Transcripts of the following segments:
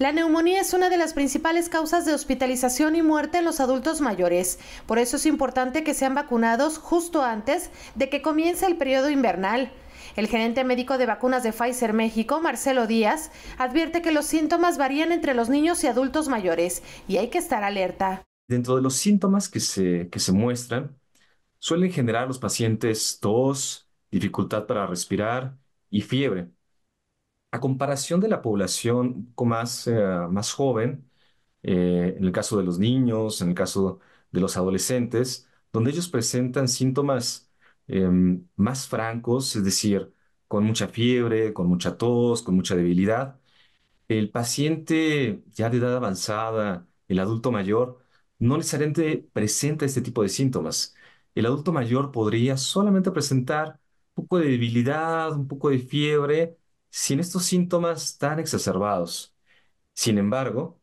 La neumonía es una de las principales causas de hospitalización y muerte en los adultos mayores. Por eso es importante que sean vacunados justo antes de que comience el periodo invernal. El gerente médico de vacunas de Pfizer México, Marcelo Díaz, advierte que los síntomas varían entre los niños y adultos mayores y hay que estar alerta. Dentro de los síntomas que se, se muestran, suelen generar los pacientes tos, dificultad para respirar y fiebre. A comparación de la población un más, eh, más joven, eh, en el caso de los niños, en el caso de los adolescentes, donde ellos presentan síntomas em, más francos, es decir, con mucha fiebre, con mucha tos, con mucha debilidad. El paciente ya de edad avanzada, el adulto mayor, no necesariamente presenta este tipo de síntomas. El adulto mayor podría solamente presentar un poco de debilidad, un poco de fiebre, sin estos síntomas tan exacerbados. Sin embargo,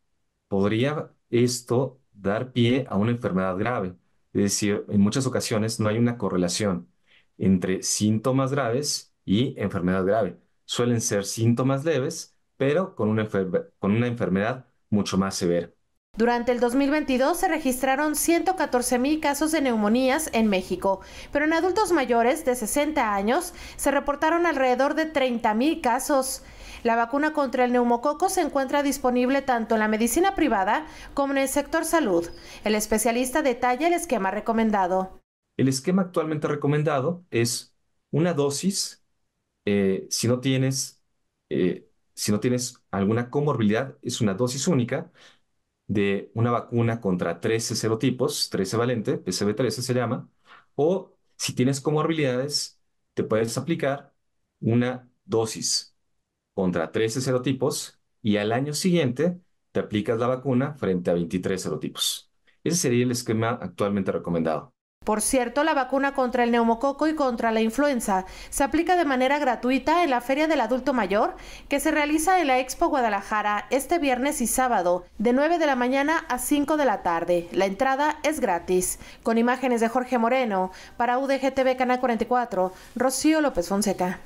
podría esto dar pie a una enfermedad grave. Es decir, en muchas ocasiones no hay una correlación entre síntomas graves y enfermedad grave. Suelen ser síntomas leves, pero con una, con una enfermedad mucho más severa. Durante el 2022 se registraron 114 mil casos de neumonías en México, pero en adultos mayores de 60 años se reportaron alrededor de 30.000 casos. La vacuna contra el neumococo se encuentra disponible tanto en la medicina privada como en el sector salud. El especialista detalla el esquema recomendado. El esquema actualmente recomendado es una dosis eh, si no tienes... Eh, si no tienes alguna comorbilidad, es una dosis única, de una vacuna contra 13 serotipos, 13 valente, PCV13 se llama, o si tienes comorbilidades, te puedes aplicar una dosis contra 13 serotipos y al año siguiente te aplicas la vacuna frente a 23 serotipos. Ese sería el esquema actualmente recomendado. Por cierto, la vacuna contra el neumococo y contra la influenza se aplica de manera gratuita en la Feria del Adulto Mayor, que se realiza en la Expo Guadalajara este viernes y sábado, de 9 de la mañana a 5 de la tarde. La entrada es gratis. Con imágenes de Jorge Moreno, para UDGTV Canal 44, Rocío López Fonseca.